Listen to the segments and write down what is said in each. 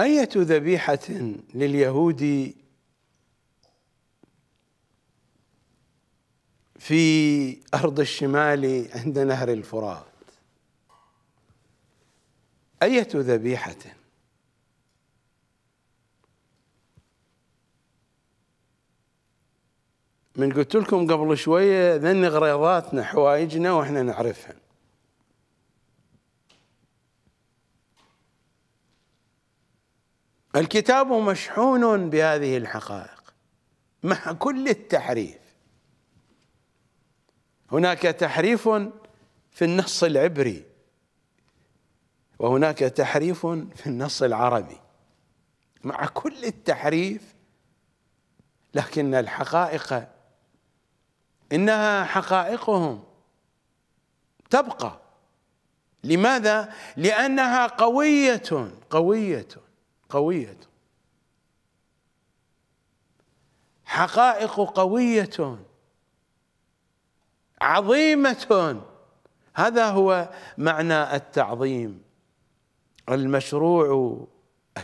أية ذبيحة لليهود في أرض الشمال عند نهر الفرات أية ذبيحة من قلت لكم قبل شوية ذن غريضاتنا حوائجنا وإحنا نعرفها الكتاب مشحون بهذه الحقائق مع كل التحريف هناك تحريف في النص العبري وهناك تحريف في النص العربي مع كل التحريف لكن الحقائق انها حقائقهم تبقى لماذا لانها قويه قويه قوية حقائق قوية عظيمة هذا هو معنى التعظيم المشروع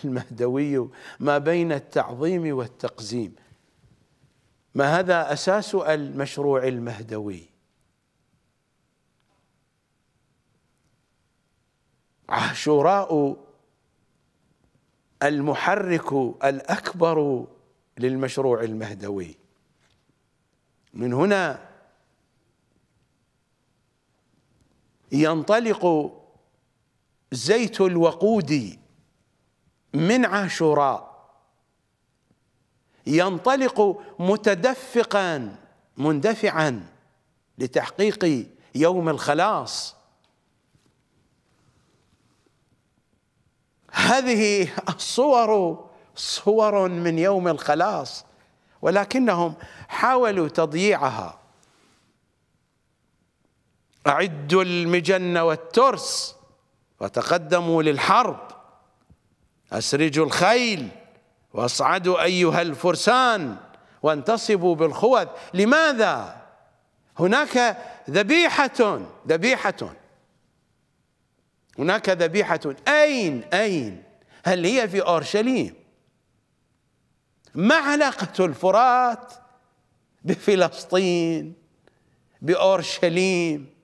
المهدوي ما بين التعظيم والتقزيم ما هذا أساس المشروع المهدوي عاشوراء المحرك الأكبر للمشروع المهدوي من هنا ينطلق زيت الوقود من عاشوراء ينطلق متدفقا مندفعا لتحقيق يوم الخلاص هذه الصور صور من يوم الخلاص ولكنهم حاولوا تضييعها أعدوا المجن والترس وتقدموا للحرب أسرجوا الخيل واصعدوا أيها الفرسان وانتصبوا بالخوذ لماذا؟ هناك ذبيحة ذبيحة هناك ذبيحة أين أين هل هي في أورشليم ما علاقة الفرات بفلسطين بأورشليم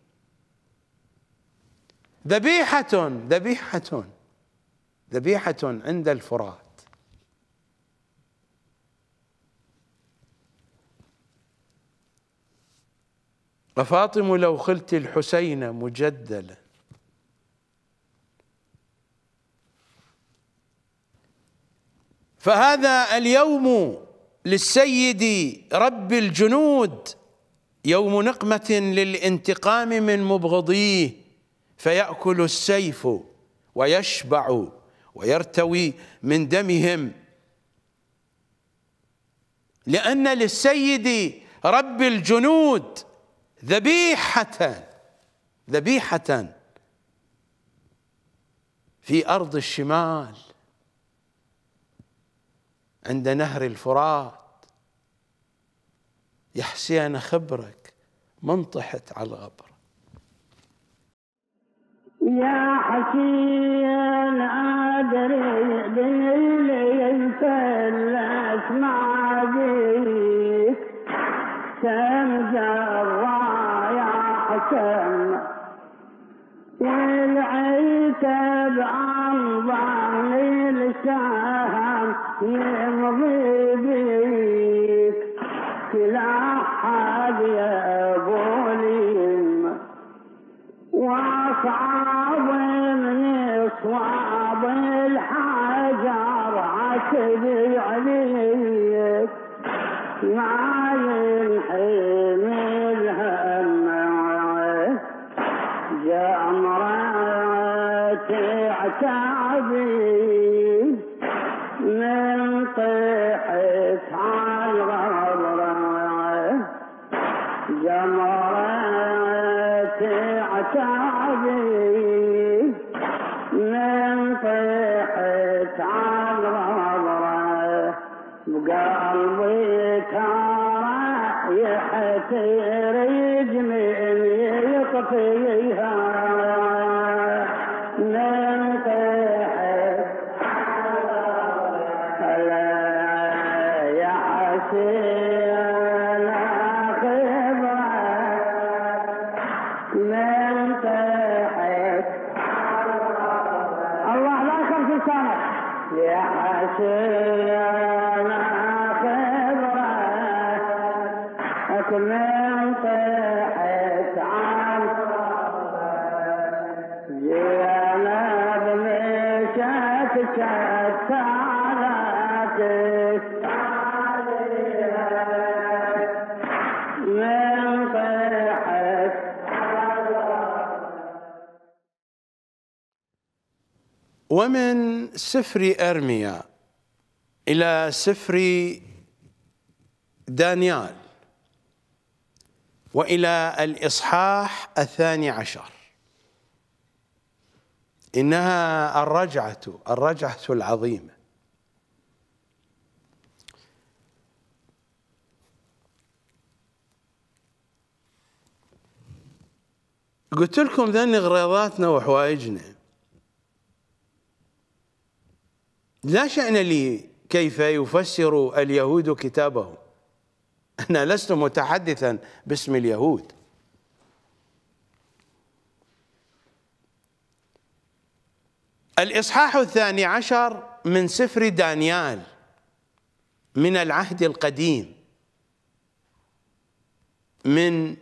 ذبيحة ذبيحة ذبيحة عند الفرات وفاطم لو خلت الحسين مجدلا فهذا اليوم للسيد رب الجنود يوم نقمة للانتقام من مبغضيه فيأكل السيف ويشبع ويرتوي من دمهم لأن للسيد رب الجنود ذبيحة ذبيحة في أرض الشمال عند نهر الفرات يا حسين خبرك من طحت على الغبر يا حسين ادري باللي يفلت ما بيك كم جرى يا حسين والعيت يمضي بيك كلا يا بوليم وصعب من صعب الحجر عتبي عليك ما ينحيل الهم جمرة تعتبي say سفر أرميا إلى سفر دانيال وإلى الإصحاح الثاني عشر إنها الرجعة الرجعة العظيمة قلت لكم ذني غريضاتنا وحوائجنا لا شأن لي كيف يفسر اليهود كتابهم أنا لست متحدثا باسم اليهود الإصحاح الثاني عشر من سفر دانيال من العهد القديم من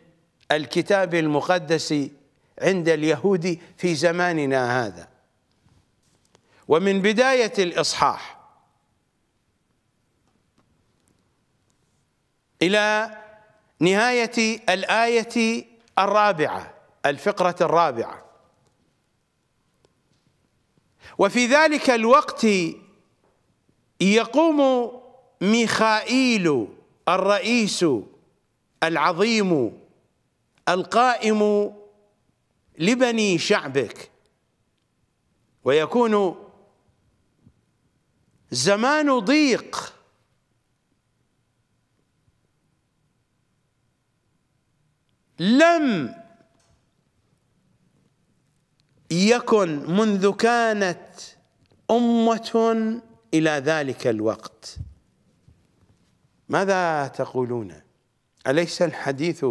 الكتاب المقدس عند اليهود في زماننا هذا ومن بداية الإصحاح إلى نهاية الآية الرابعة الفقرة الرابعة وفي ذلك الوقت يقوم ميخائيل الرئيس العظيم القائم لبني شعبك ويكون زمان ضيق لم يكن منذ كانت أمة إلى ذلك الوقت ماذا تقولون أليس الحديث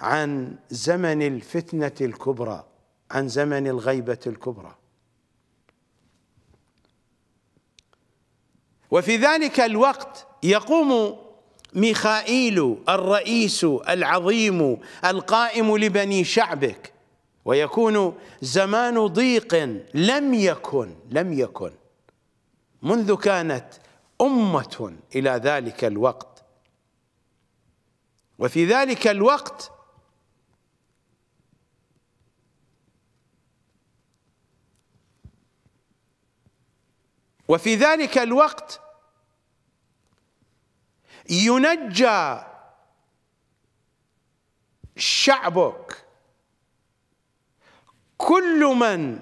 عن زمن الفتنة الكبرى عن زمن الغيبة الكبرى وفي ذلك الوقت يقوم ميخائيل الرئيس العظيم القائم لبني شعبك ويكون زمان ضيق لم يكن لم يكن منذ كانت أمة إلى ذلك الوقت وفي ذلك الوقت وفي ذلك الوقت ينجى شعبك كل من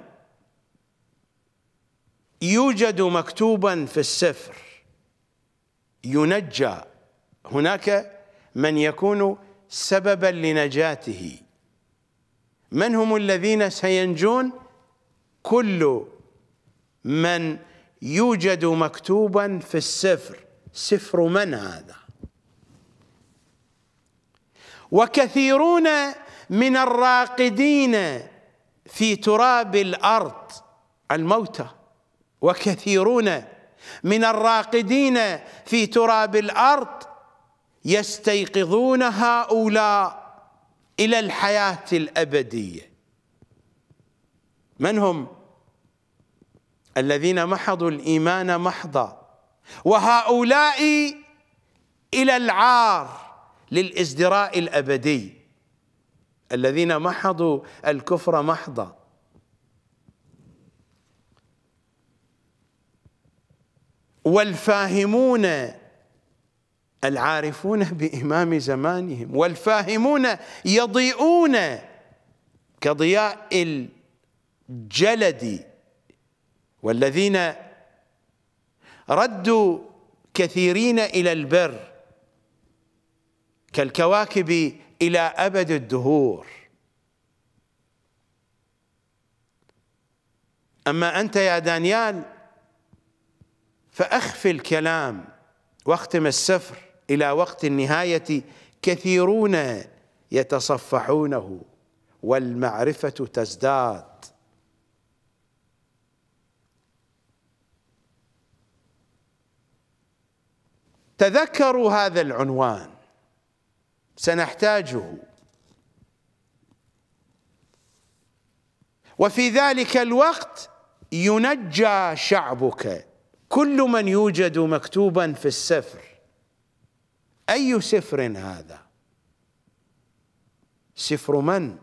يوجد مكتوبا في السفر ينجى هناك من يكون سببا لنجاته من هم الذين سينجون كل من يوجد مكتوبا في السفر سفر من هذا وكثيرون من الراقدين في تراب الارض الموتى وكثيرون من الراقدين في تراب الارض يستيقظون هؤلاء الى الحياه الابديه من هم الذين محضوا الإيمان محضا وهؤلاء إلى العار للازدراء الأبدي الذين محضوا الكفر محضا والفاهمون العارفون بإمام زمانهم والفاهمون يضيئون كضياء الجلد والذين ردوا كثيرين إلى البر كالكواكب إلى أبد الدهور أما أنت يا دانيال فأخفي الكلام واختم السفر إلى وقت النهاية كثيرون يتصفحونه والمعرفة تزداد تذكروا هذا العنوان سنحتاجه وفي ذلك الوقت ينجى شعبك كل من يوجد مكتوبا في السفر أي سفر هذا سفر من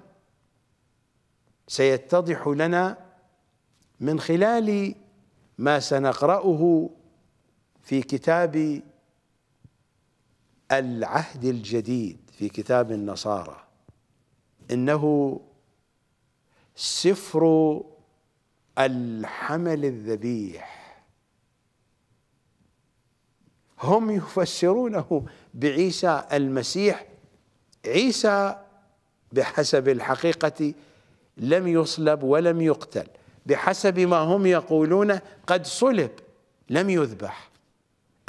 سيتضح لنا من خلال ما سنقرأه في كتاب العهد الجديد في كتاب النصارى انه سفر الحمل الذبيح هم يفسرونه بعيسى المسيح عيسى بحسب الحقيقه لم يصلب ولم يقتل بحسب ما هم يقولون قد صلب لم يذبح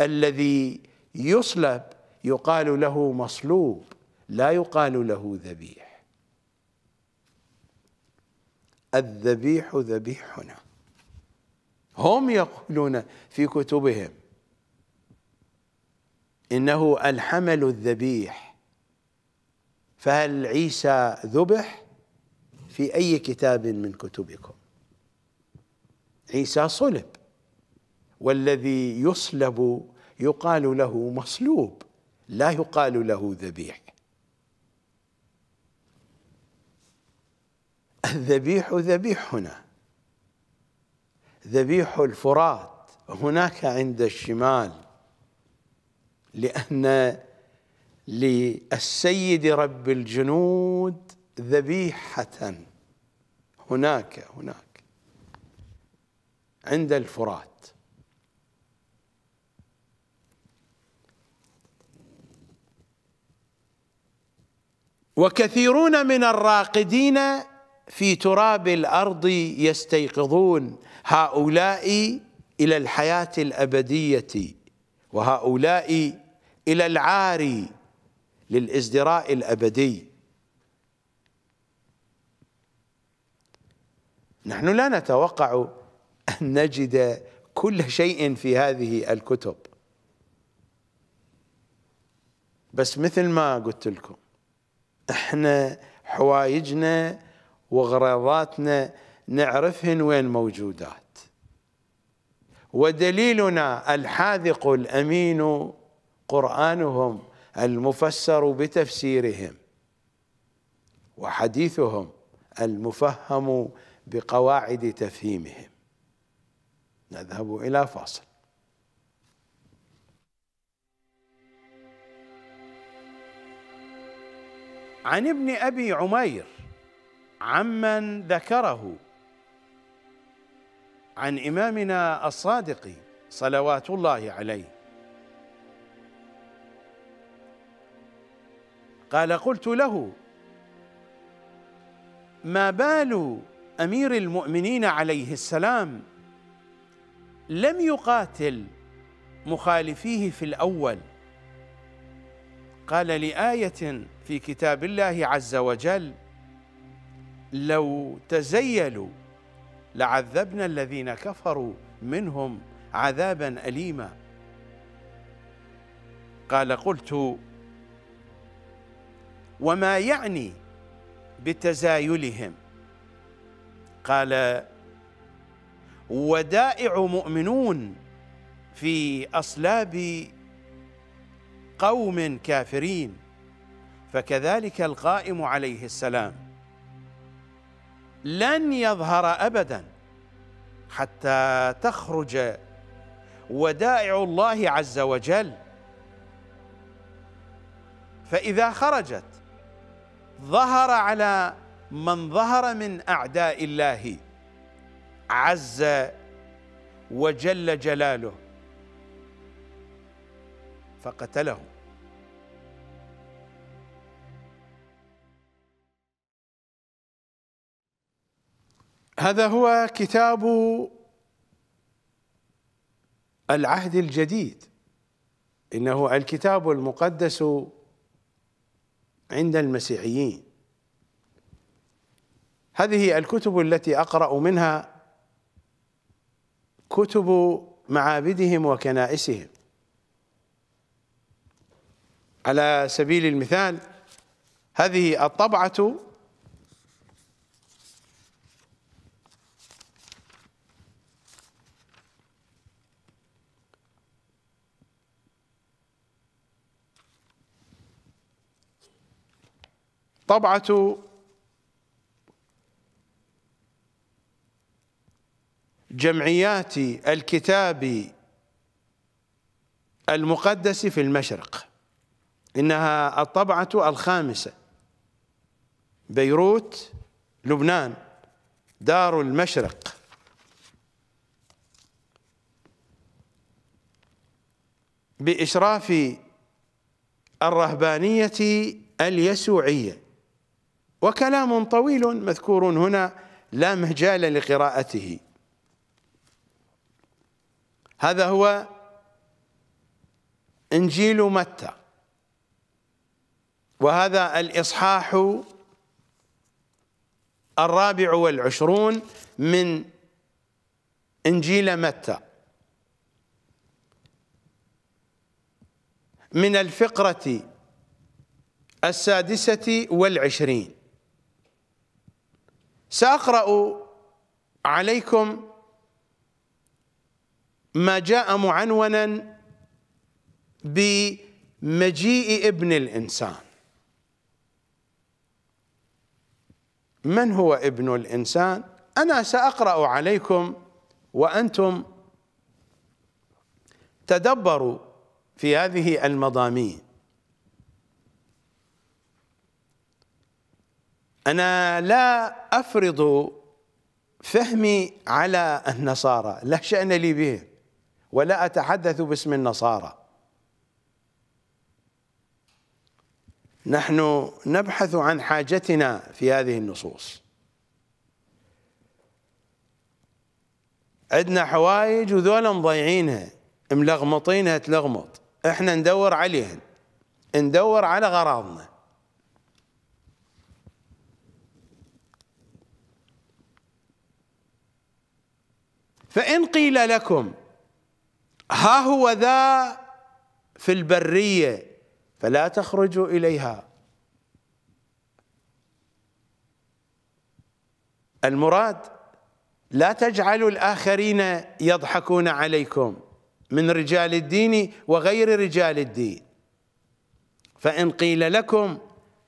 الذي يصلب يقال له مصلوب لا يقال له ذبيح الذبيح ذبيحنا هم يقولون في كتبهم انه الحمل الذبيح فهل عيسى ذبح في اي كتاب من كتبكم عيسى صلب والذي يصلب يقال له مصلوب لا يقال له ذبيح الذبيح ذبيح هنا ذبيح الفرات هناك عند الشمال لأن للسيد رب الجنود ذبيحة هناك هناك عند الفرات وكثيرون من الراقدين في تراب الارض يستيقظون هؤلاء الى الحياه الابديه وهؤلاء الى العار للازدراء الابدي نحن لا نتوقع ان نجد كل شيء في هذه الكتب بس مثل ما قلت لكم احنا حوايجنا وغرضاتنا نعرفهن وين موجودات ودليلنا الحاذق الامين قرانهم المفسر بتفسيرهم وحديثهم المفهم بقواعد تفهيمهم نذهب الى فاصل عن ابن ابي عمير عمن ذكره عن امامنا الصادق صلوات الله عليه قال قلت له ما بال امير المؤمنين عليه السلام لم يقاتل مخالفيه في الاول قال لآية في كتاب الله عز وجل لو تزيلوا لعذبنا الذين كفروا منهم عذابا أليما قال قلت وما يعني بتزايلهم قال ودائع مؤمنون في أصلاب قوم كافرين فكذلك القائم عليه السلام لن يظهر ابدا حتى تخرج ودائع الله عز وجل فاذا خرجت ظهر على من ظهر من اعداء الله عز وجل جلاله فقتله هذا هو كتاب العهد الجديد انه الكتاب المقدس عند المسيحيين هذه الكتب التي اقرا منها كتب معابدهم وكنائسهم على سبيل المثال هذه الطبعة طبعة جمعيات الكتاب المقدس في المشرق إنها الطبعة الخامسة بيروت لبنان دار المشرق بإشراف الرهبانية اليسوعية وكلام طويل مذكور هنا لا مجال لقراءته هذا هو إنجيل متى وهذا الإصحاح الرابع والعشرون من إنجيل متى من الفقرة السادسة والعشرين سأقرأ عليكم ما جاء معنونا بمجيء ابن الإنسان من هو ابن الانسان انا ساقرا عليكم وانتم تدبروا في هذه المضامين انا لا افرض فهمي على النصارى لا شان لي بهم ولا اتحدث باسم النصارى نحن نبحث عن حاجتنا في هذه النصوص عندنا حوائج وذولا مضيعينها ملغمطينها تلغمط احنا ندور عليهن ندور على غراضنا فإن قيل لكم ها هو ذا في البرية فلا تخرجوا إليها المراد لا تجعلوا الآخرين يضحكون عليكم من رجال الدين وغير رجال الدين فإن قيل لكم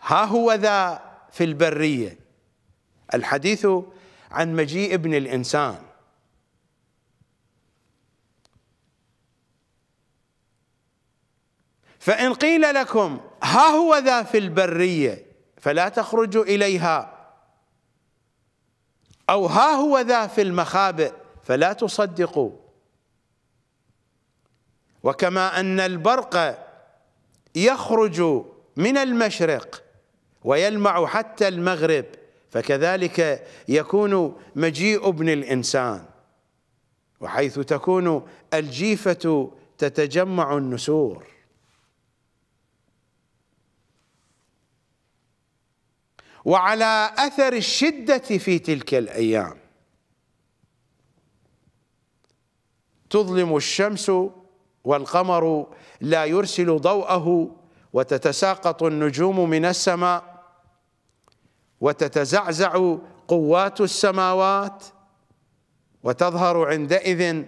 ها هو ذا في البرية الحديث عن مجيء ابن الإنسان فإن قيل لكم ها هو ذا في البرية فلا تخرجوا إليها أو ها هو ذا في المخابئ فلا تصدقوا وكما أن البرق يخرج من المشرق ويلمع حتى المغرب فكذلك يكون مجيء ابن الإنسان وحيث تكون الجيفة تتجمع النسور وعلى اثر الشده في تلك الايام تظلم الشمس والقمر لا يرسل ضوءه وتتساقط النجوم من السماء وتتزعزع قوات السماوات وتظهر عندئذ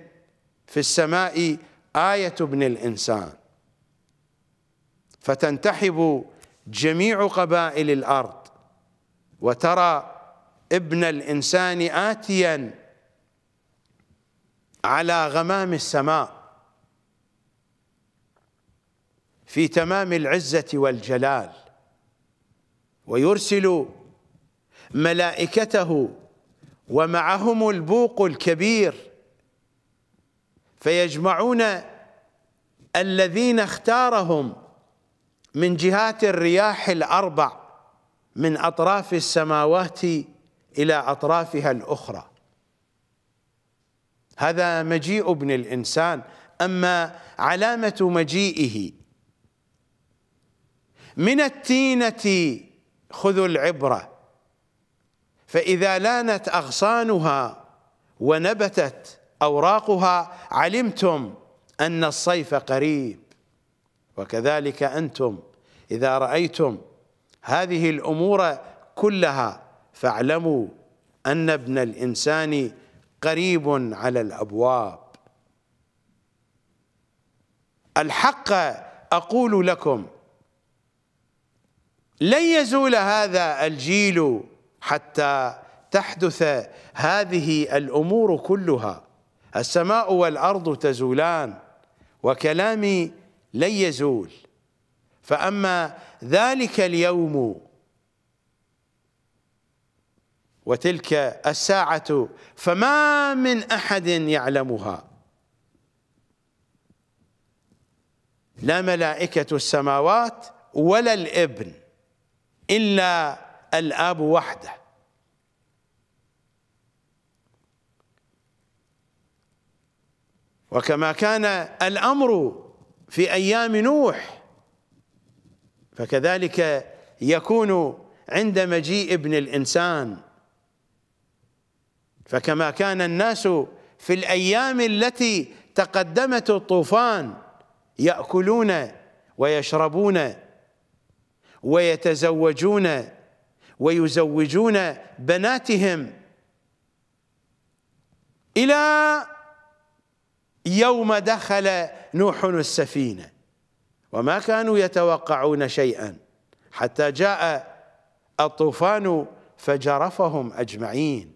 في السماء آية ابن الإنسان فتنتحب جميع قبائل الأرض وترى ابن الانسان اتيا على غمام السماء في تمام العزه والجلال ويرسل ملائكته ومعهم البوق الكبير فيجمعون الذين اختارهم من جهات الرياح الاربع من أطراف السماوات إلى أطرافها الأخرى هذا مجيء ابن الإنسان أما علامة مجيئه من التينة خذوا العبرة فإذا لانت أغصانها ونبتت أوراقها علمتم أن الصيف قريب وكذلك أنتم إذا رأيتم هذه الأمور كلها فاعلموا أن ابن الإنسان قريب على الأبواب الحق أقول لكم لن يزول هذا الجيل حتى تحدث هذه الأمور كلها السماء والأرض تزولان وكلامي لن يزول فأما ذلك اليوم وتلك الساعة فما من أحد يعلمها لا ملائكة السماوات ولا الابن إلا الآب وحده وكما كان الأمر في أيام نوح فكذلك يكون عند مجيء ابن الإنسان فكما كان الناس في الأيام التي تقدمت الطوفان يأكلون ويشربون ويتزوجون ويزوجون بناتهم إلى يوم دخل نوح السفينه وما كانوا يتوقعون شيئا حتى جاء الطوفان فجرفهم أجمعين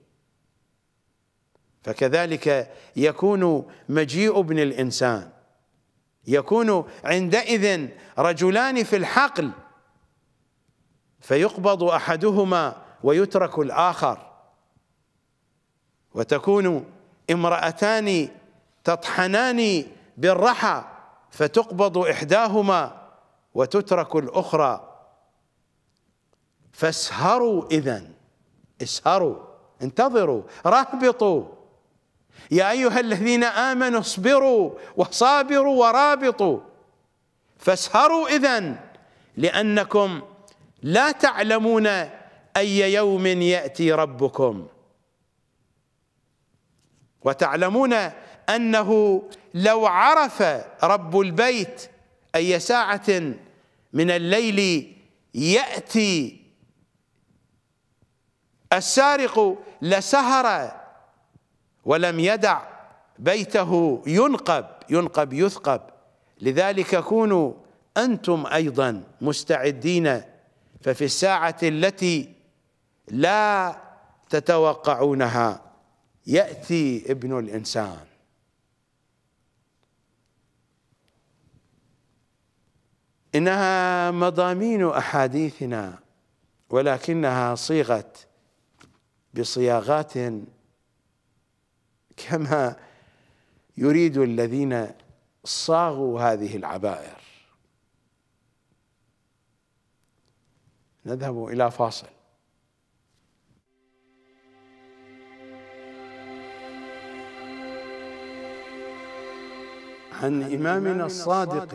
فكذلك يكون مجيء ابن الإنسان يكون عندئذ رجلان في الحقل فيقبض أحدهما ويترك الآخر وتكون امرأتان تطحنان بالرحى فتقبض إحداهما وتترك الأخرى فاسهروا إذا اسهروا انتظروا رابطوا يا أيها الذين آمنوا اصبروا وصابروا ورابطوا فاسهروا إذا لأنكم لا تعلمون أي يوم يأتي ربكم وتعلمون أنه لو عرف رب البيت أي ساعة من الليل يأتي السارق لسهر ولم يدع بيته ينقب ينقب يثقب لذلك كونوا أنتم أيضا مستعدين ففي الساعة التي لا تتوقعونها يأتي ابن الإنسان إنها مضامين أحاديثنا ولكنها صيغت بصياغات كما يريد الذين صاغوا هذه العبائر نذهب إلى فاصل عن إمامنا الصادق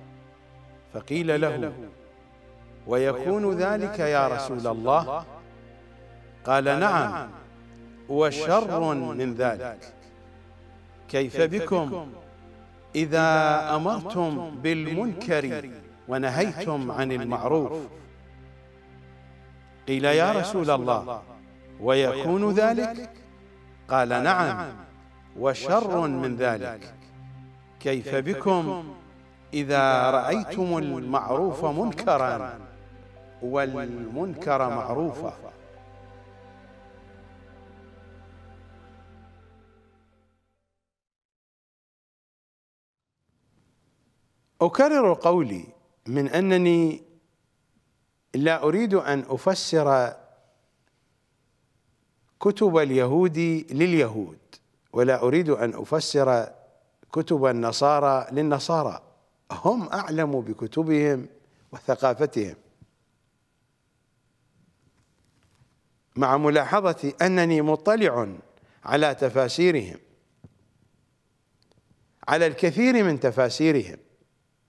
فقيل له ويكون ذلك يا رسول الله قال نعم, نعم. وشر من ذلك كيف بكم إذا أمرتم بالمنكر ونهيتم عن المعروف قيل يا رسول الله ويكون ذلك قال نعم, نعم. وشر من ذلك كيف بكم إذا رأيتم المعروف منكرا والمنكر معروفا أكرر قولي من أنني لا أريد أن أفسر كتب اليهود لليهود ولا أريد أن أفسر كتب النصارى للنصارى هم أعلم بكتبهم وثقافتهم مع ملاحظة أنني مطلع على تفاسيرهم على الكثير من تفاسيرهم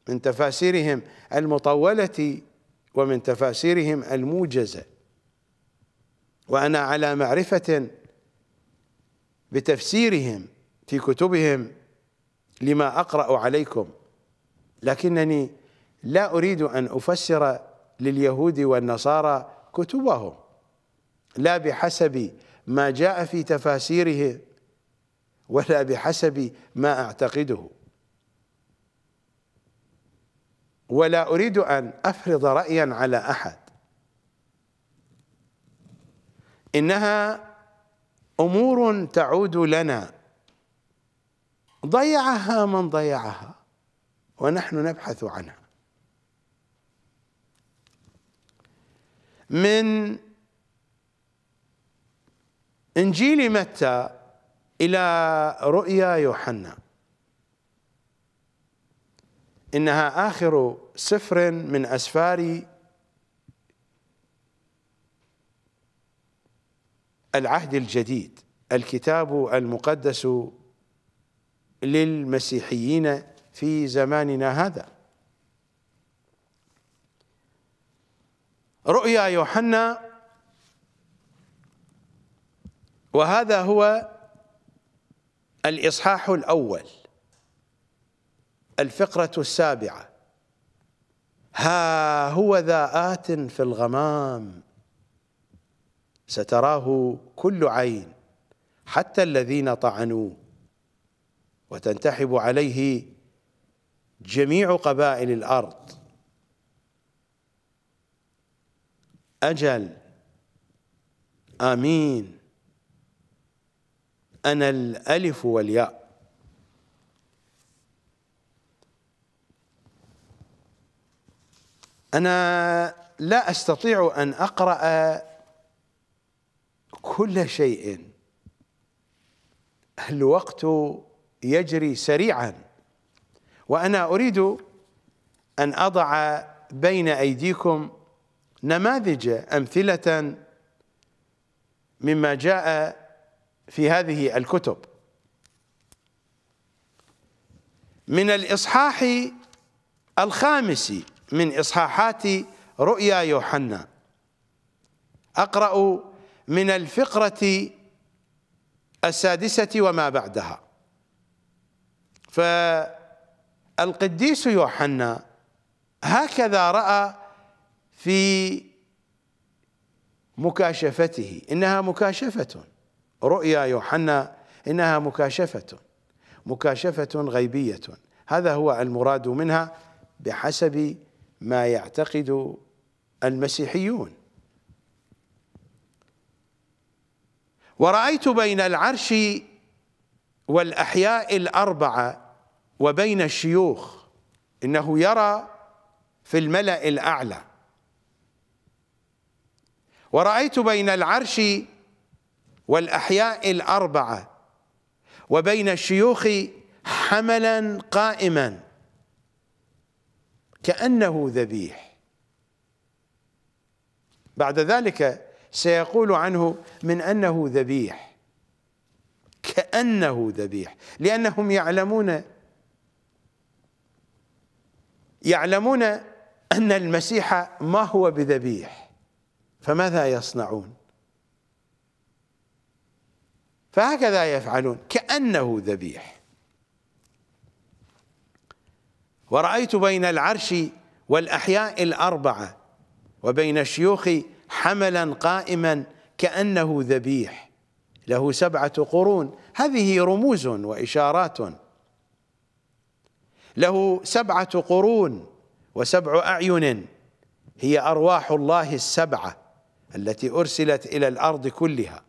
من تفاسيرهم المطولة ومن تفاسيرهم الموجزة وأنا على معرفة بتفسيرهم في كتبهم لما أقرأ عليكم لكنني لا أريد أن أفسر لليهود والنصارى كتبهم لا بحسب ما جاء في تفاسيرهم ولا بحسب ما أعتقده ولا أريد أن أفرض رأيا على أحد إنها أمور تعود لنا ضيعها من ضيعها ونحن نبحث عنها من انجيل متى الى رؤيا يوحنا انها اخر سفر من اسفار العهد الجديد الكتاب المقدس للمسيحيين في زماننا هذا رؤيا يوحنا وهذا هو الإصحاح الأول الفقرة السابعة ها هو ذا آت في الغمام ستراه كل عين حتى الذين طعنوا وتنتحب عليه جميع قبائل الأرض أجل آمين أنا الألف والياء أنا لا أستطيع أن أقرأ كل شيء الوقت يجري سريعاً وأنا أريد أن أضع بين أيديكم نماذج أمثلة مما جاء في هذه الكتب من الإصحاح الخامس من إصحاحات رؤيا يوحنا أقرأ من الفقرة السادسة وما بعدها ف القديس يوحنا هكذا رأى في مكاشفته إنها مكاشفة رؤيا يوحنا إنها مكاشفة مكاشفة غيبية هذا هو المراد منها بحسب ما يعتقد المسيحيون ورأيت بين العرش والأحياء الأربعة وبين الشيوخ انه يرى في الملا الاعلى ورايت بين العرش والاحياء الاربعه وبين الشيوخ حملا قائما كانه ذبيح بعد ذلك سيقول عنه من انه ذبيح كانه ذبيح لانهم يعلمون يعلمون أن المسيح ما هو بذبيح فماذا يصنعون فهكذا يفعلون كأنه ذبيح ورأيت بين العرش والأحياء الأربعة وبين الشيوخ حملا قائما كأنه ذبيح له سبعة قرون هذه رموز وإشارات له سبعة قرون وسبع أعين هي أرواح الله السبعة التي أرسلت إلى الأرض كلها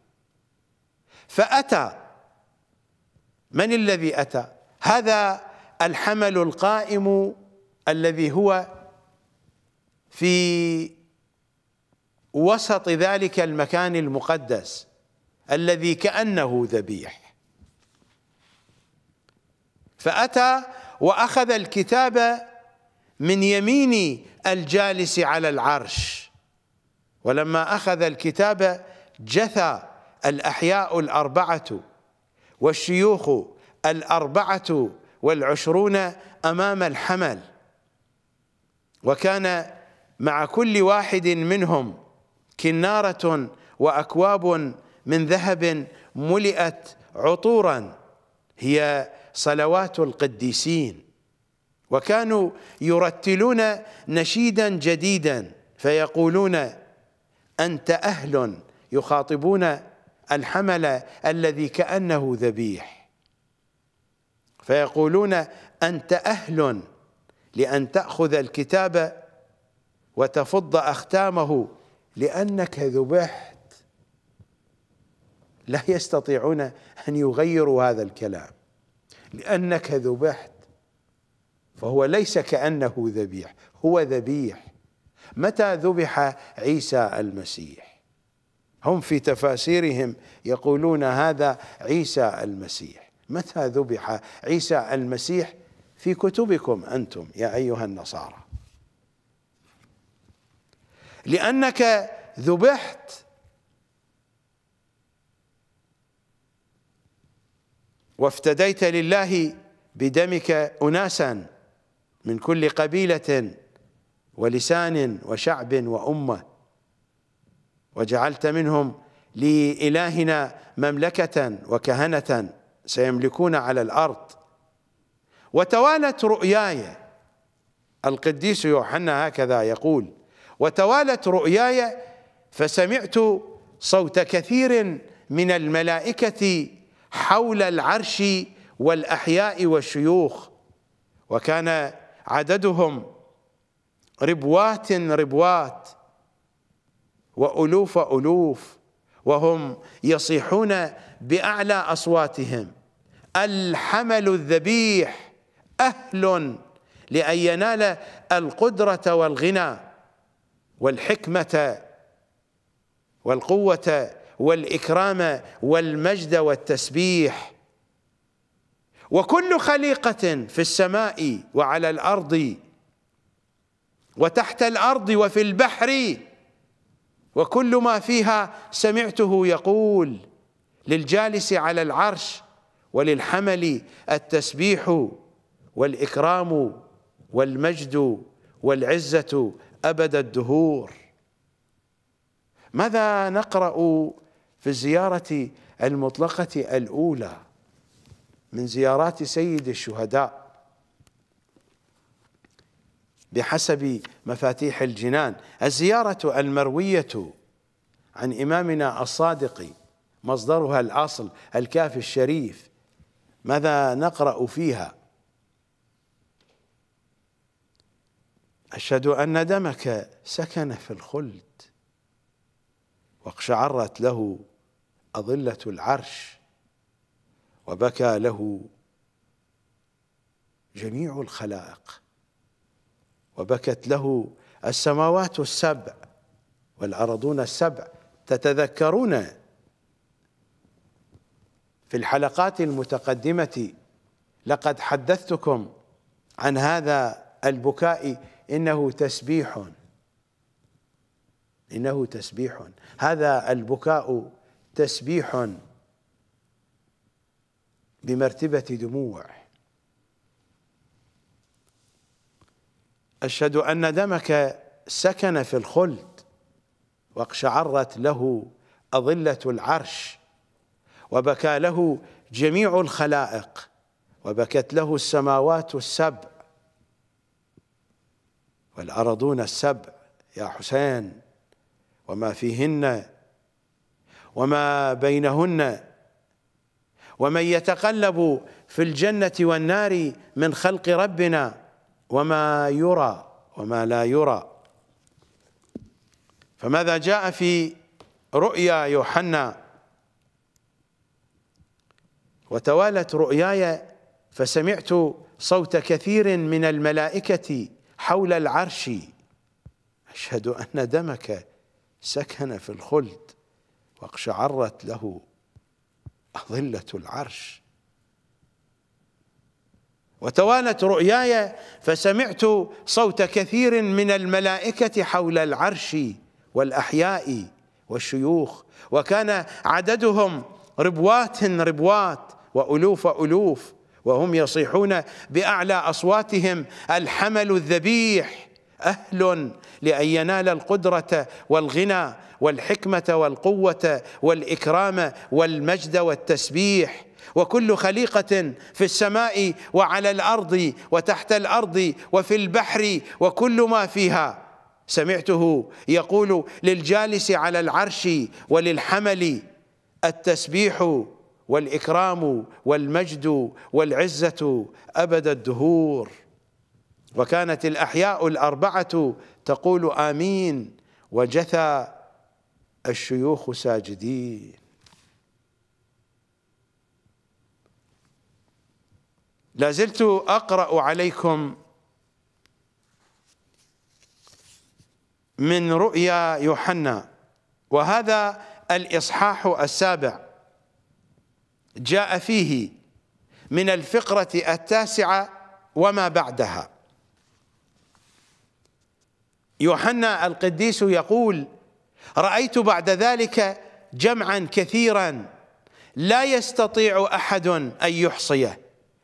فأتى من الذي أتى هذا الحمل القائم الذي هو في وسط ذلك المكان المقدس الذي كأنه ذبيح فأتى واخذ الكتاب من يمين الجالس على العرش ولما اخذ الكتاب جثى الاحياء الاربعه والشيوخ الاربعه والعشرون امام الحمل وكان مع كل واحد منهم كناره واكواب من ذهب ملئت عطورا هي صلوات القديسين وكانوا يرتلون نشيدا جديدا فيقولون أنت أهل يخاطبون الحمل الذي كأنه ذبيح فيقولون أنت أهل لأن تأخذ الكتاب وتفض أختامه لأنك ذبحت لا يستطيعون أن يغيروا هذا الكلام لأنك ذبحت فهو ليس كأنه ذبيح هو ذبيح متى ذبح عيسى المسيح هم في تفاسيرهم يقولون هذا عيسى المسيح متى ذبح عيسى المسيح في كتبكم أنتم يا أيها النصارى لأنك ذبحت وافتديت لله بدمك أناسا من كل قبيلة ولسان وشعب وأمة وجعلت منهم لإلهنا مملكة وكهنة سيملكون على الأرض وتوالت رؤياي القديس يوحنا هكذا يقول وتوالت رؤياي فسمعت صوت كثير من الملائكة حول العرش والأحياء والشيوخ وكان عددهم ربوات ربوات وألوف ألوف وهم يصيحون بأعلى أصواتهم الحمل الذبيح أهل لأن ينال القدرة والغنى والحكمة والقوة والإكرام والمجد والتسبيح وكل خليقة في السماء وعلى الأرض وتحت الأرض وفي البحر وكل ما فيها سمعته يقول للجالس على العرش وللحمل التسبيح والإكرام والمجد والعزة أبد الدهور ماذا نقرأ في الزيارة المطلقة الأولى من زيارات سيد الشهداء بحسب مفاتيح الجنان الزيارة المروية عن إمامنا الصادق مصدرها الأصل الكافي الشريف ماذا نقرأ فيها أشهد أن دمك سكن في الخلد واقشعرت له أظلة العرش وبكى له جميع الخلائق وبكت له السماوات السبع والأرضون السبع تتذكرون في الحلقات المتقدمة لقد حدثتكم عن هذا البكاء إنه تسبيح إنه تسبيح هذا البكاء تسبيح بمرتبة دموع أشهد أن دمك سكن في الخلد واقشعرت له أظلة العرش وبكى له جميع الخلائق وبكت له السماوات السبع والأرضون السبع يا حسين وما فيهن وما بينهن ومن يتقلب في الجنة والنار من خلق ربنا وما يرى وما لا يرى فماذا جاء في رؤيا يوحنا وتوالت رؤياي فسمعت صوت كثير من الملائكة حول العرش أشهد أن دمك سكن في الخلد واقشعرت له أظلة العرش وتوالت رؤياي فسمعت صوت كثير من الملائكة حول العرش والأحياء والشيوخ وكان عددهم ربوات ربوات وألوف ألوف وهم يصيحون بأعلى أصواتهم الحمل الذبيح اهل لان ينال القدره والغنى والحكمه والقوه والاكرام والمجد والتسبيح وكل خليقه في السماء وعلى الارض وتحت الارض وفي البحر وكل ما فيها سمعته يقول للجالس على العرش وللحمل التسبيح والاكرام والمجد والعزه ابد الدهور وكانت الأحياء الأربعة تقول آمين وجثى الشيوخ ساجدين لازلت أقرأ عليكم من رؤيا يوحنا وهذا الإصحاح السابع جاء فيه من الفقرة التاسعة وما بعدها يوحنا القديس يقول رايت بعد ذلك جمعا كثيرا لا يستطيع احد ان يحصيه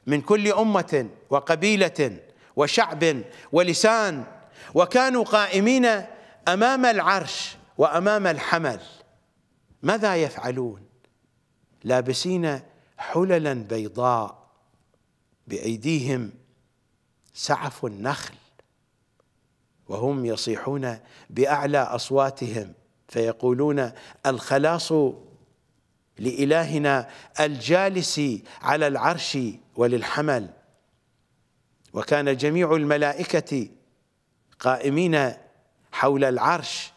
من كل امه وقبيله وشعب ولسان وكانوا قائمين امام العرش وامام الحمل ماذا يفعلون لابسين حللا بيضاء بايديهم سعف النخل وهم يصيحون باعلى اصواتهم فيقولون الخلاص لالهنا الجالس على العرش وللحمل وكان جميع الملائكه قائمين حول العرش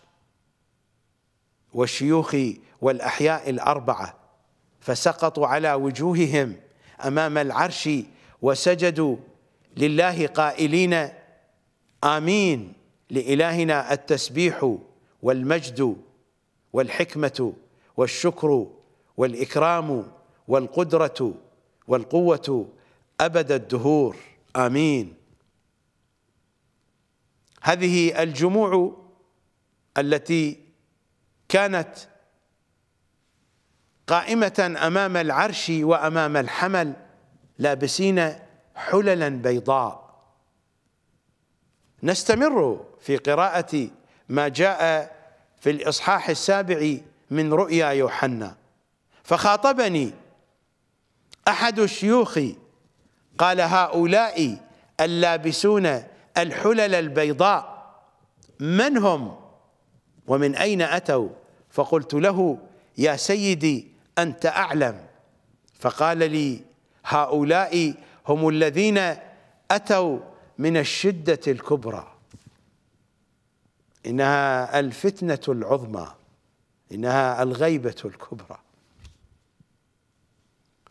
والشيوخ والاحياء الاربعه فسقطوا على وجوههم امام العرش وسجدوا لله قائلين امين لإلهنا التسبيح والمجد والحكمة والشكر والإكرام والقدرة والقوة أبد الدهور آمين هذه الجموع التي كانت قائمة أمام العرش وأمام الحمل لابسين حللا بيضاء نستمر في قراءة ما جاء في الإصحاح السابع من رؤيا يوحنا فخاطبني أحد الشيوخ قال هؤلاء اللابسون الحلل البيضاء من هم ومن أين أتوا فقلت له يا سيدي أنت أعلم فقال لي هؤلاء هم الذين أتوا من الشدة الكبرى إنها الفتنة العظمى إنها الغيبة الكبرى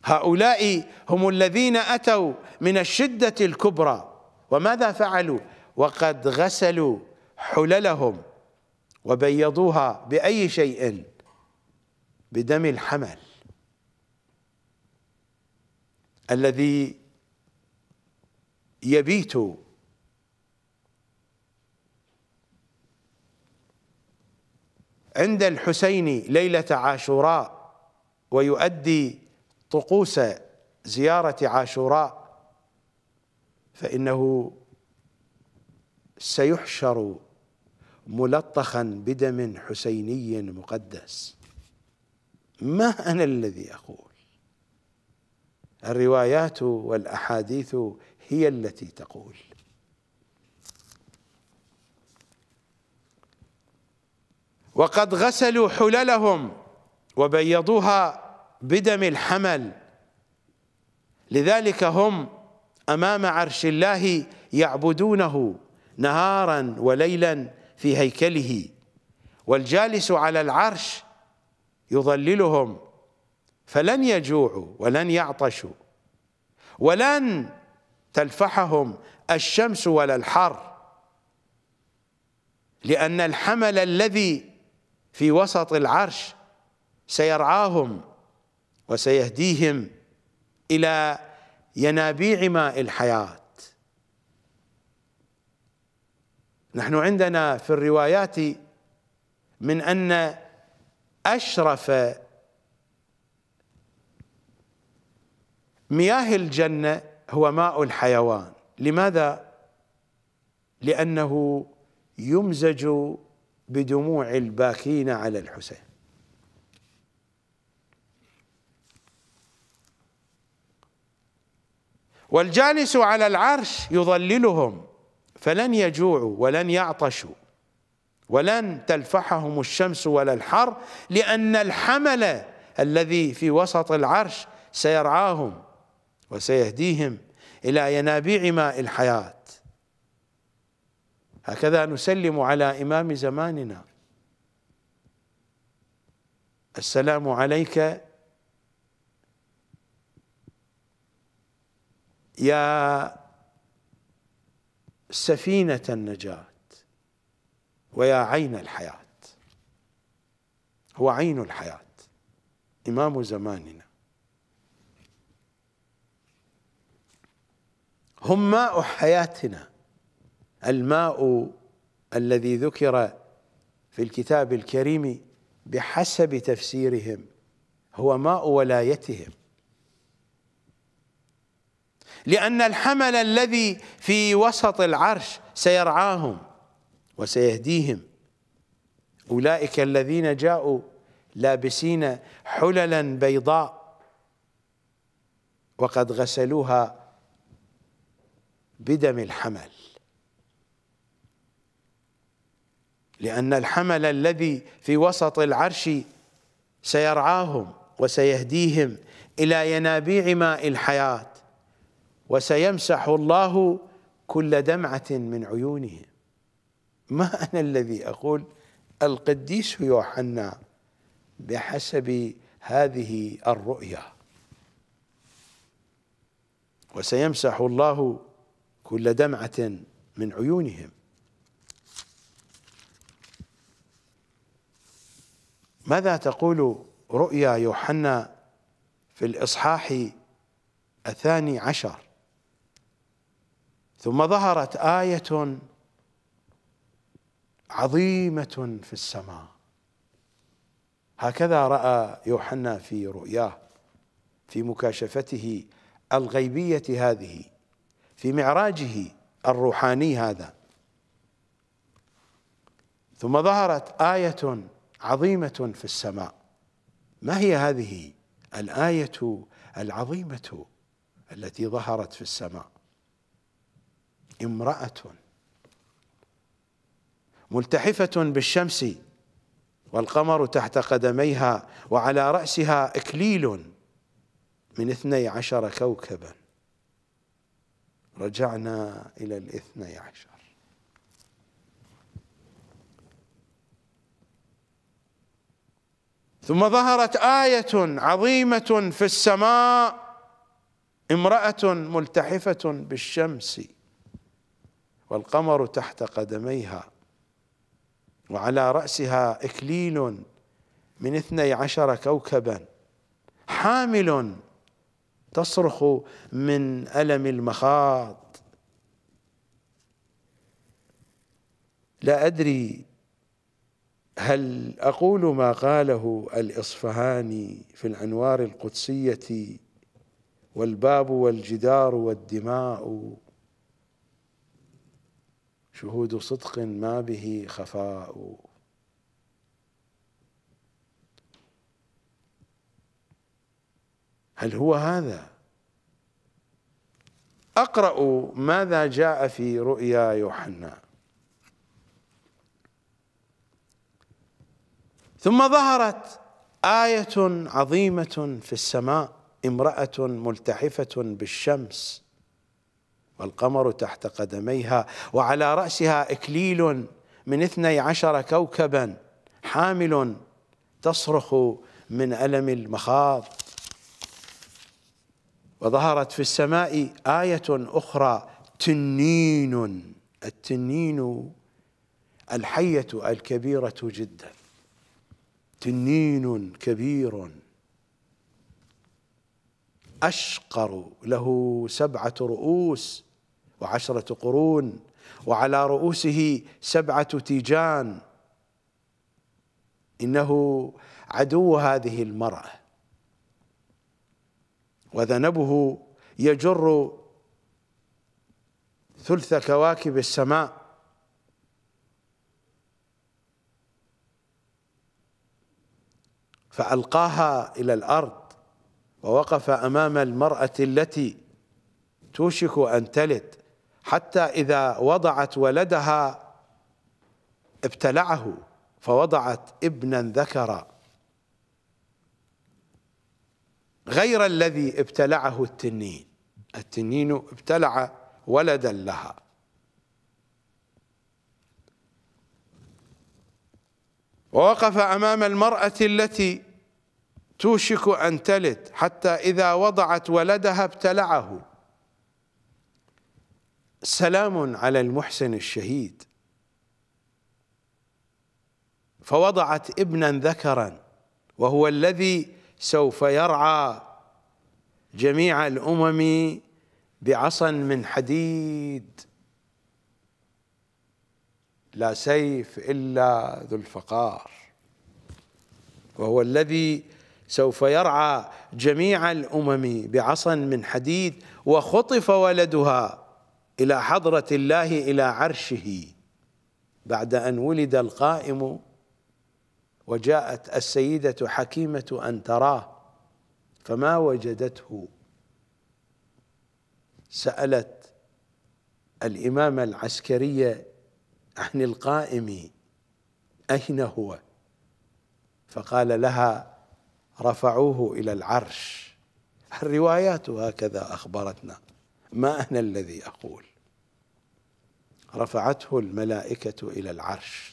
هؤلاء هم الذين أتوا من الشدة الكبرى وماذا فعلوا وقد غسلوا حللهم وبيضوها بأي شيء بدم الحمل الذي يبيت عند الحسين ليلة عاشوراء ويؤدي طقوس زيارة عاشوراء فإنه سيحشر ملطخا بدم حسيني مقدس ما أنا الذي أقول الروايات والأحاديث هي التي تقول وقد غسلوا حللهم وبيضوها بدم الحمل لذلك هم امام عرش الله يعبدونه نهارا وليلا في هيكله والجالس على العرش يظللهم فلن يجوعوا ولن يعطشوا ولن تلفحهم الشمس ولا الحر لان الحمل الذي في وسط العرش سيرعاهم وسيهديهم الى ينابيع ماء الحياه نحن عندنا في الروايات من ان اشرف مياه الجنه هو ماء الحيوان لماذا لانه يمزج بدموع الباكين على الحسين والجالس على العرش يظللهم فلن يجوعوا ولن يعطشوا ولن تلفحهم الشمس ولا الحر لأن الحمل الذي في وسط العرش سيرعاهم وسيهديهم إلى ينابيع ماء الحياة هكذا نسلم على إمام زماننا السلام عليك يا سفينة النجاة ويا عين الحياة هو عين الحياة إمام زماننا ماء حياتنا الماء الذي ذكر في الكتاب الكريم بحسب تفسيرهم هو ماء ولايتهم لأن الحمل الذي في وسط العرش سيرعاهم وسيهديهم أولئك الذين جاءوا لابسين حللا بيضاء وقد غسلوها بدم الحمل لأن الحمل الذي في وسط العرش سيرعاهم وسيهديهم إلى ينابيع ماء الحياة وسيمسح الله كل دمعة من عيونهم ما أنا الذي أقول القديس يوحنا بحسب هذه الرؤيا وسيمسح الله كل دمعة من عيونهم ماذا تقول رؤيا يوحنا في الإصحاح الثاني عشر ثم ظهرت آية عظيمة في السماء هكذا رأى يوحنا في رؤياه في مكاشفته الغيبية هذه في معراجه الروحاني هذا ثم ظهرت آية عظيمه في السماء ما هي هذه الايه العظيمه التي ظهرت في السماء امراه ملتحفه بالشمس والقمر تحت قدميها وعلى رأسها إكليل من اثني عشر كوكبا رجعنا إلى الاثني عشر ثم ظهرت آية عظيمة في السماء امرأة ملتحفة بالشمس والقمر تحت قدميها وعلى رأسها إكليل من اثني عشر كوكبا حامل تصرخ من ألم المخاض لا أدري هل أقول ما قاله الإصفهاني في الأنوار القدسية والباب والجدار والدماء شهود صدق ما به خفاء هل هو هذا اقرا ماذا جاء في رؤيا يوحنا ثم ظهرت آية عظيمة في السماء امرأة ملتحفة بالشمس والقمر تحت قدميها وعلى رأسها إكليل من اثني عشر كوكبا حامل تصرخ من ألم المخاض وظهرت في السماء آية أخرى تنين التنين الحية الكبيرة جداً تنين كبير أشقر له سبعة رؤوس وعشرة قرون وعلى رؤوسه سبعة تيجان إنه عدو هذه المرأة وذنبه يجر ثلث كواكب السماء فألقاها إلى الأرض ووقف أمام المرأة التي توشك أن تلد حتى إذا وضعت ولدها ابتلعه فوضعت ابنا ذكرا غير الذي ابتلعه التنين التنين ابتلع ولدا لها ووقف أمام المرأة التي توشك أن تلد حتى إذا وضعت ولدها ابتلعه سلام على المحسن الشهيد فوضعت ابنا ذكرا وهو الذي سوف يرعى جميع الأمم بعصا من حديد لا سيف إلا ذو الفقار وهو الذي سوف يرعى جميع الأمم بعصا من حديد وخطف ولدها إلى حضرة الله إلى عرشه بعد أن ولد القائم وجاءت السيدة حكيمة أن تراه فما وجدته سألت الإمام العسكريه عن القائم أين هو فقال لها رفعوه إلى العرش الروايات هكذا أخبرتنا ما أنا الذي أقول رفعته الملائكة إلى العرش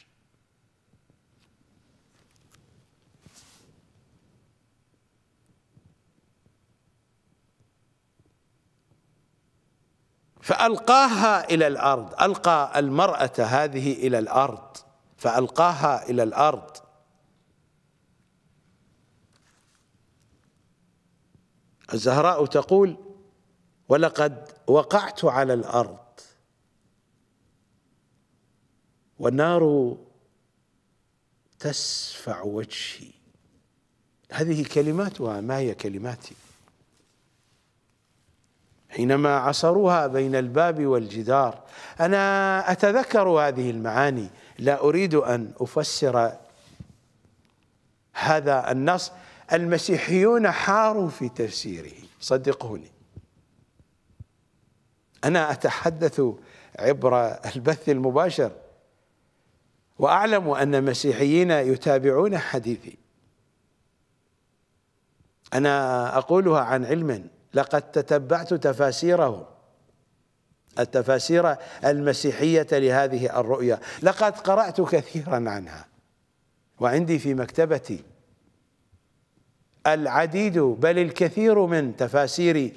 فألقاها إلى الأرض ألقى المرأة هذه إلى الأرض فألقاها إلى الأرض الزهراء تقول ولقد وقعت على الأرض والنار تسفع وجهي هذه كلماتها ما هي كلماتي حينما عصروها بين الباب والجدار أنا أتذكر هذه المعاني لا أريد أن أفسر هذا النص المسيحيون حاروا في تفسيره صدقوني أنا أتحدث عبر البث المباشر وأعلم أن مسيحيين يتابعون حديثي أنا أقولها عن علم لقد تتبعت تفاسيرهم التفاسير المسيحية لهذه الرؤيا لقد قرأت كثيرا عنها وعندي في مكتبتي العديد بل الكثير من تفاسير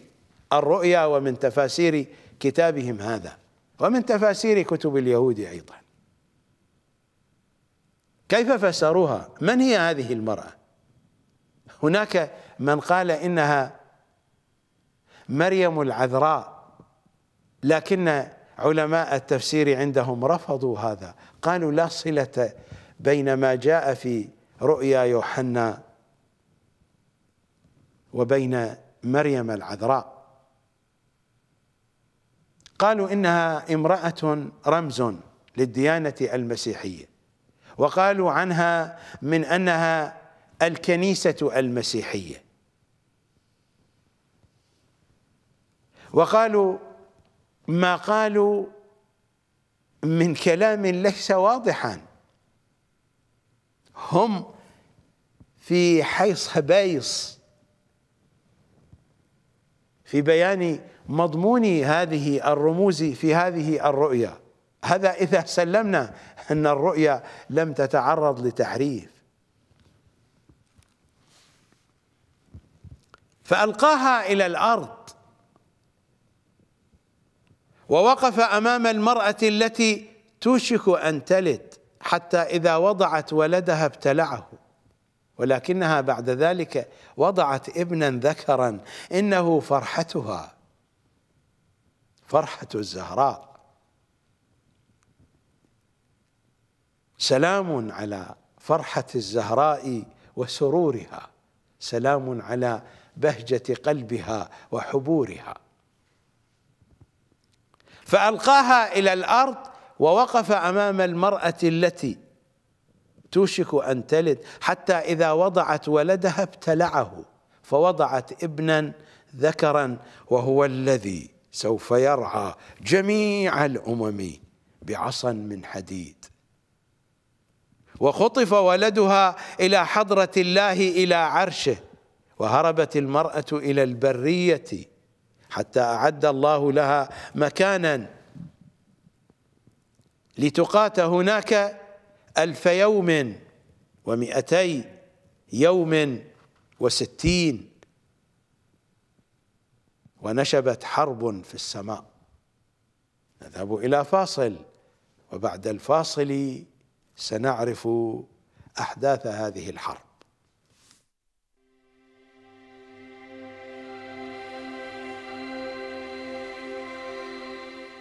الرؤيا ومن تفاسير كتابهم هذا ومن تفاسير كتب اليهود أيضا كيف فسروها من هي هذه المرأة هناك من قال إنها مريم العذراء لكن علماء التفسير عندهم رفضوا هذا قالوا لا صلة بين ما جاء في رؤيا يوحنا وبين مريم العذراء قالوا إنها امرأة رمز للديانة المسيحية وقالوا عنها من أنها الكنيسة المسيحية وقالوا ما قالوا من كلام ليس واضحا هم في حيص هبايص في بيان مضمون هذه الرموز في هذه الرؤيا هذا إذا سلمنا أن الرؤيا لم تتعرض لتحريف فألقاها إلى الأرض ووقف امام المراه التي توشك ان تلد حتى اذا وضعت ولدها ابتلعه ولكنها بعد ذلك وضعت ابنا ذكرا انه فرحتها فرحه الزهراء سلام على فرحه الزهراء وسرورها سلام على بهجه قلبها وحبورها فألقاها إلى الأرض ووقف أمام المرأة التي توشك أن تلد حتى إذا وضعت ولدها ابتلعه فوضعت ابنا ذكرا وهو الذي سوف يرعى جميع الأمم بعصا من حديد وخطف ولدها إلى حضرة الله إلى عرشه وهربت المرأة إلى البرية حتى أعد الله لها مكانا لتقات هناك ألف يوم ومئتي يوم وستين ونشبت حرب في السماء نذهب إلى فاصل وبعد الفاصل سنعرف أحداث هذه الحرب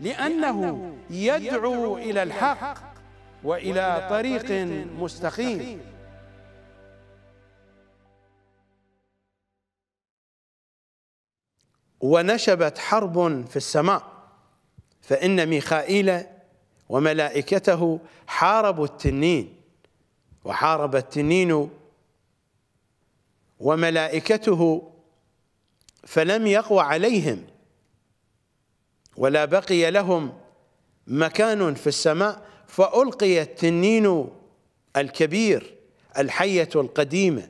لأنه يدعو إلى الحق وإلى طريق مستقيم ونشبت حرب في السماء فإن ميخائيل وملائكته حاربوا التنين وحارب التنين وملائكته فلم يقوى عليهم ولا بقي لهم مكان في السماء فألقي التنين الكبير الحية القديمة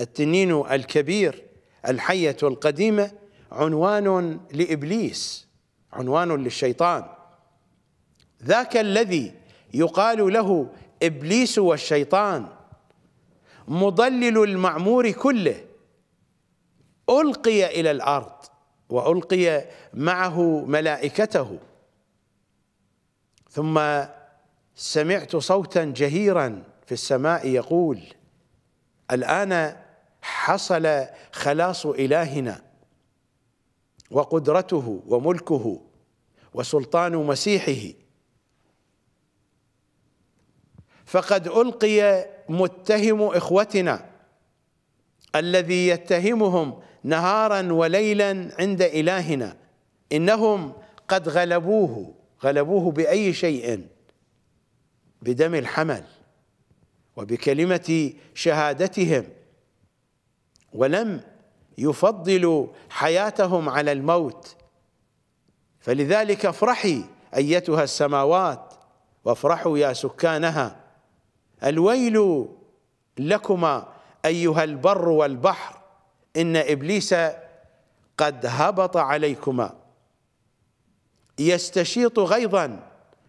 التنين الكبير الحية القديمة عنوان لإبليس عنوان للشيطان ذاك الذي يقال له إبليس والشيطان مضلل المعمور كله ألقي إلى الأرض وألقي معه ملائكته ثم سمعت صوتا جهيرا في السماء يقول الآن حصل خلاص إلهنا وقدرته وملكه وسلطان مسيحه فقد ألقي متهم إخوتنا الذي يتهمهم نهارا وليلا عند إلهنا إنهم قد غلبوه غلبوه بأي شيء بدم الحمل وبكلمة شهادتهم ولم يفضلوا حياتهم على الموت فلذلك افرحي أيتها السماوات وافرحوا يا سكانها الويل لكما أيها البر والبحر إن إبليس قد هبط عليكما يستشيط غيظا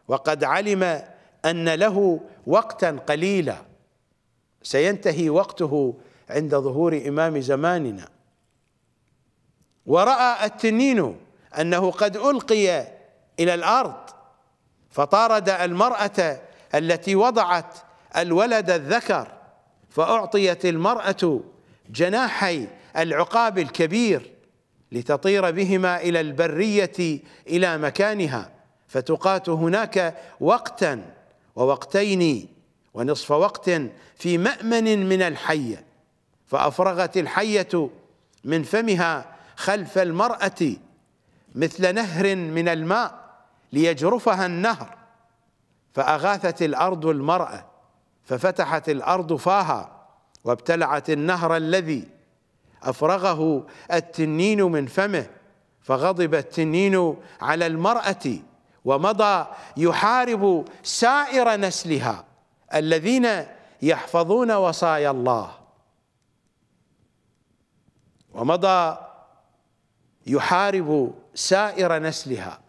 وقد علم أن له وقتا قليلا سينتهي وقته عند ظهور إمام زماننا ورأى التنين أنه قد ألقي إلى الأرض فطارد المرأة التي وضعت الولد الذكر فأعطيت المرأة جناحي العقاب الكبير لتطير بهما إلى البرية إلى مكانها فتقات هناك وقتا ووقتين ونصف وقت في مأمن من الحية فأفرغت الحية من فمها خلف المرأة مثل نهر من الماء ليجرفها النهر فأغاثت الأرض المرأة ففتحت الارض فاها وابتلعت النهر الذي افرغه التنين من فمه فغضب التنين على المراه ومضى يحارب سائر نسلها الذين يحفظون وصايا الله ومضى يحارب سائر نسلها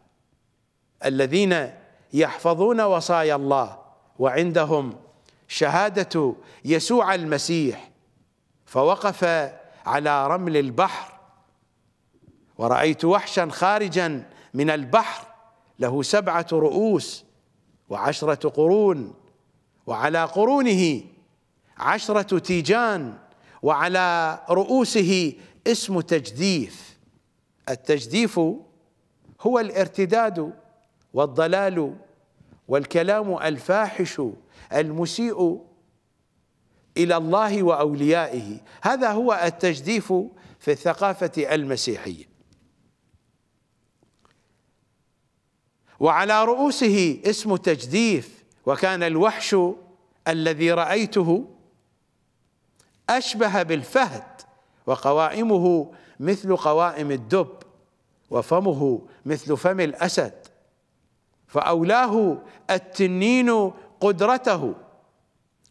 الذين يحفظون وصايا الله وعندهم شهادة يسوع المسيح فوقف على رمل البحر ورأيت وحشا خارجا من البحر له سبعة رؤوس وعشرة قرون وعلى قرونه عشرة تيجان وعلى رؤوسه اسم تجديف التجديف هو الارتداد والضلال والكلام الفاحش المسيء إلى الله وأوليائه هذا هو التجديف في الثقافة المسيحية وعلى رؤوسه اسم تجديف وكان الوحش الذي رأيته أشبه بالفهد وقوائمه مثل قوائم الدب وفمه مثل فم الأسد فأولاه التنين قدرته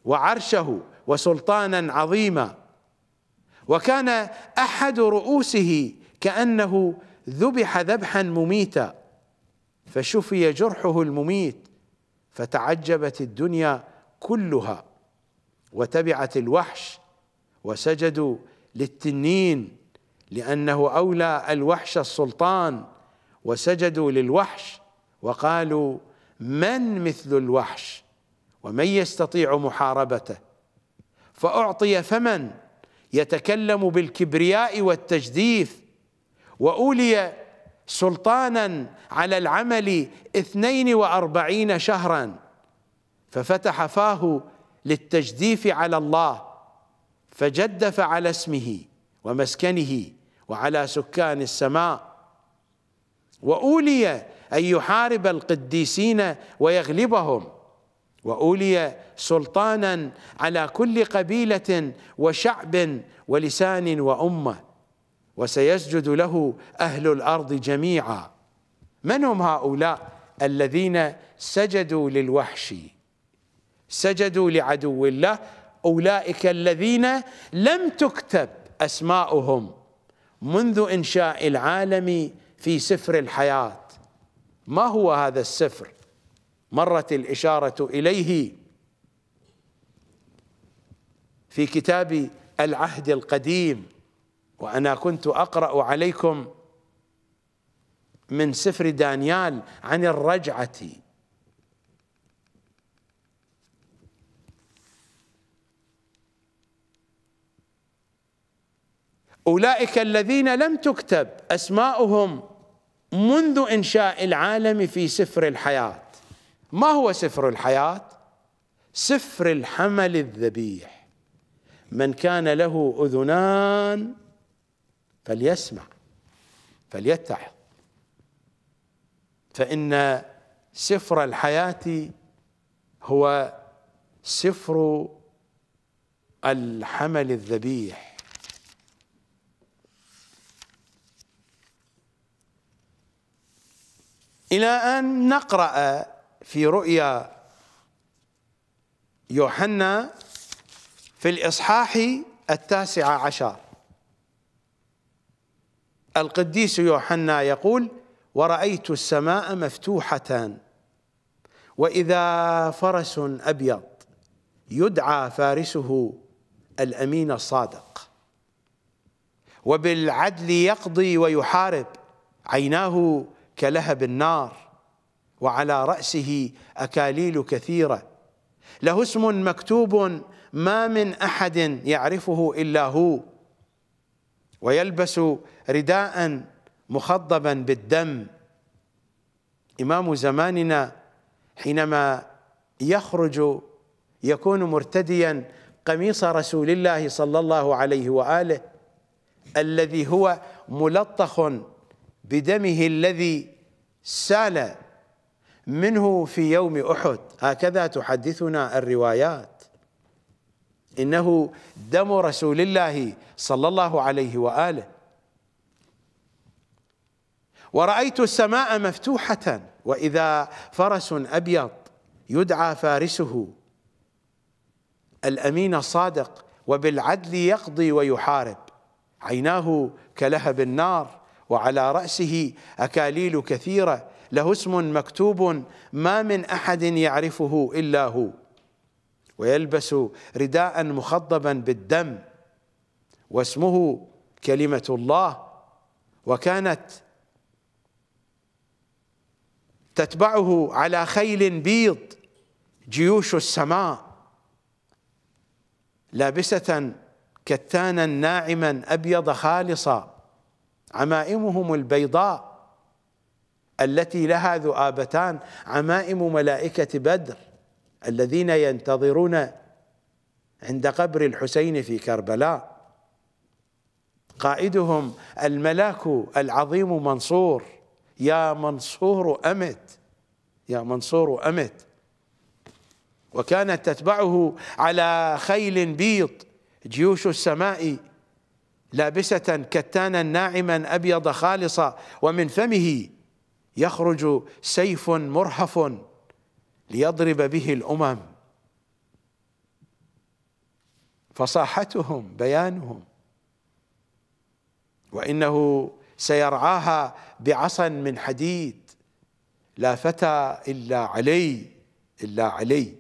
وعرشه وسلطانا عظيما وكان احد رؤوسه كانه ذبح ذبحا مميتا فشفي جرحه المميت فتعجبت الدنيا كلها وتبعت الوحش وسجدوا للتنين لانه اولى الوحش السلطان وسجدوا للوحش وقالوا من مثل الوحش ومن يستطيع محاربته فأعطي فمن يتكلم بالكبرياء والتجديف وأولي سلطانا على العمل اثنين وأربعين شهرا ففتح فاه للتجديف على الله فجدف على اسمه ومسكنه وعلى سكان السماء وأولي أن يحارب القديسين ويغلبهم واولي سلطانا على كل قبيله وشعب ولسان وامه وسيسجد له اهل الارض جميعا من هم هؤلاء الذين سجدوا للوحش سجدوا لعدو الله اولئك الذين لم تكتب اسماؤهم منذ انشاء العالم في سفر الحياه ما هو هذا السفر مرت الإشارة إليه في كتاب العهد القديم وأنا كنت أقرأ عليكم من سفر دانيال عن الرجعة أولئك الذين لم تكتب أسماؤهم منذ إنشاء العالم في سفر الحياة ما هو سفر الحياة سفر الحمل الذبيح من كان له أذنان فليسمع فليتعظ فإن سفر الحياة هو سفر الحمل الذبيح إلى أن نقرأ في رؤيا يوحنا في الإصحاح التاسع عشر القديس يوحنا يقول ورأيت السماء مفتوحة وإذا فرس أبيض يدعى فارسه الأمين الصادق وبالعدل يقضي ويحارب عيناه كلهب النار وعلى رأسه أكاليل كثيرة له اسم مكتوب ما من أحد يعرفه إلا هو ويلبس رداء مخضبا بالدم إمام زماننا حينما يخرج يكون مرتديا قميص رسول الله صلى الله عليه وآله الذي هو ملطخ بدمه الذي سال منه في يوم احد هكذا تحدثنا الروايات انه دم رسول الله صلى الله عليه واله ورأيت السماء مفتوحة وإذا فرس أبيض يدعى فارسه الأمين الصادق وبالعدل يقضي ويحارب عيناه كلهب النار وعلى رأسه أكاليل كثيرة له اسم مكتوب ما من احد يعرفه الا هو ويلبس رداء مخضبا بالدم واسمه كلمه الله وكانت تتبعه على خيل بيض جيوش السماء لابسه كتانا ناعما ابيض خالصا عمائمهم البيضاء التي لها ذؤابتان عمائم ملائكة بدر الذين ينتظرون عند قبر الحسين في كربلاء قائدهم الملاك العظيم منصور يا منصور أمت يا منصور أمت وكانت تتبعه على خيل بيض جيوش السماء لابسة كتانا ناعما أبيض خالصا ومن فمه يخرج سيف مرهف ليضرب به الامم فصاحتهم بيانهم وانه سيرعاها بعصا من حديد لا فتى الا علي الا علي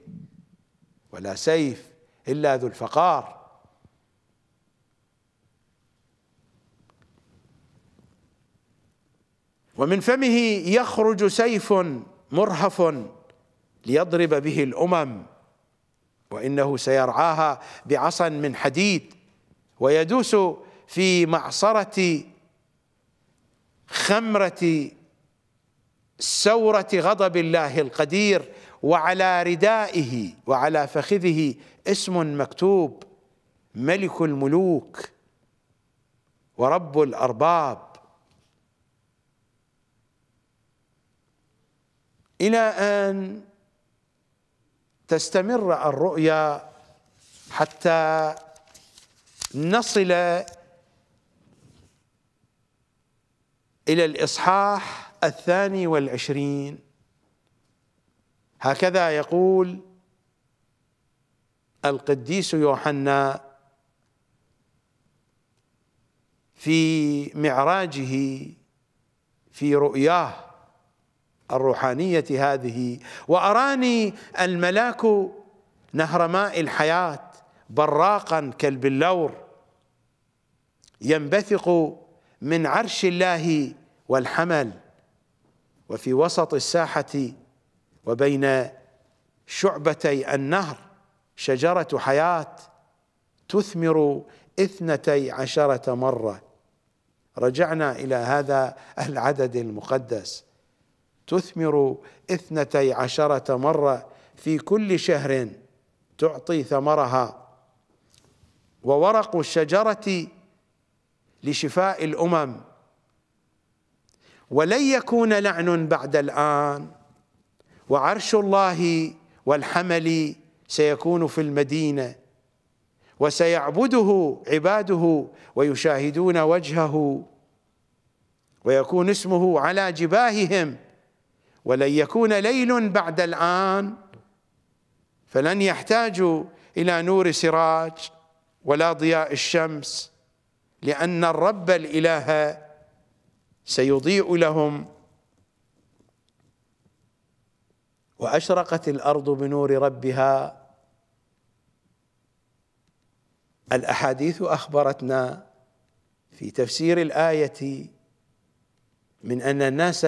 ولا سيف الا ذو الفقار ومن فمه يخرج سيف مرهف ليضرب به الامم وانه سيرعاها بعصا من حديد ويدوس في معصره خمره سوره غضب الله القدير وعلى ردائه وعلى فخذه اسم مكتوب ملك الملوك ورب الارباب إلى أن تستمر الرؤيا حتى نصل إلى الإصحاح الثاني والعشرين هكذا يقول القديس يوحنا في معراجه في رؤياه الروحانية هذه وأراني الملاك نهر ماء الحياة براقا كالبلور ينبثق من عرش الله والحمل وفي وسط الساحة وبين شعبتي النهر شجرة حياة تثمر اثنتي عشرة مرة رجعنا إلى هذا العدد المقدس تثمر اثنتي عشرة مرة في كل شهر تعطي ثمرها وورق الشجرة لشفاء الأمم ولن يكون لعن بعد الآن وعرش الله والحمل سيكون في المدينة وسيعبده عباده ويشاهدون وجهه ويكون اسمه على جباههم ولن يكون ليل بعد الآن فلن يحتاجوا إلى نور سراج ولا ضياء الشمس لأن الرب الإله سيضيء لهم وأشرقت الأرض بنور ربها الأحاديث أخبرتنا في تفسير الآية من أن الناس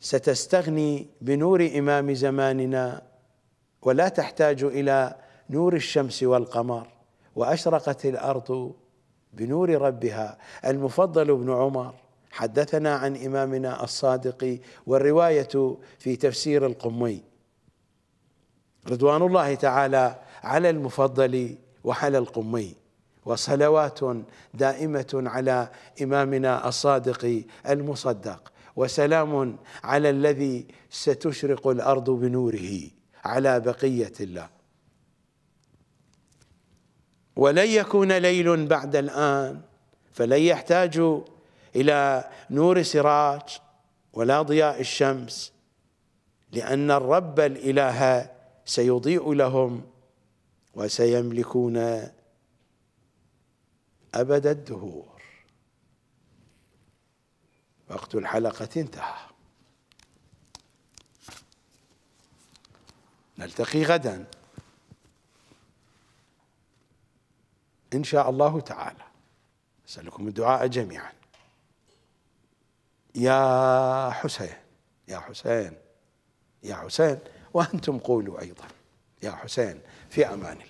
ستستغني بنور إمام زماننا ولا تحتاج إلى نور الشمس والقمر وأشرقت الأرض بنور ربها المفضل بن عمر حدثنا عن إمامنا الصادق والرواية في تفسير القمي رضوان الله تعالى على المفضل وحل القمي وصلوات دائمة على إمامنا الصادق المصدق وسلام على الذي ستشرق الارض بنوره على بقيه الله ولن يكون ليل بعد الان فلن يحتاجوا الى نور سراج ولا ضياء الشمس لان الرب الاله سيضيء لهم وسيملكون ابد الدهور وقت الحلقة انتهى نلتقي غدا إن شاء الله تعالى أسألكم الدعاء جميعا يا حسين يا حسين يا حسين وأنتم قولوا أيضا يا حسين في أمان الله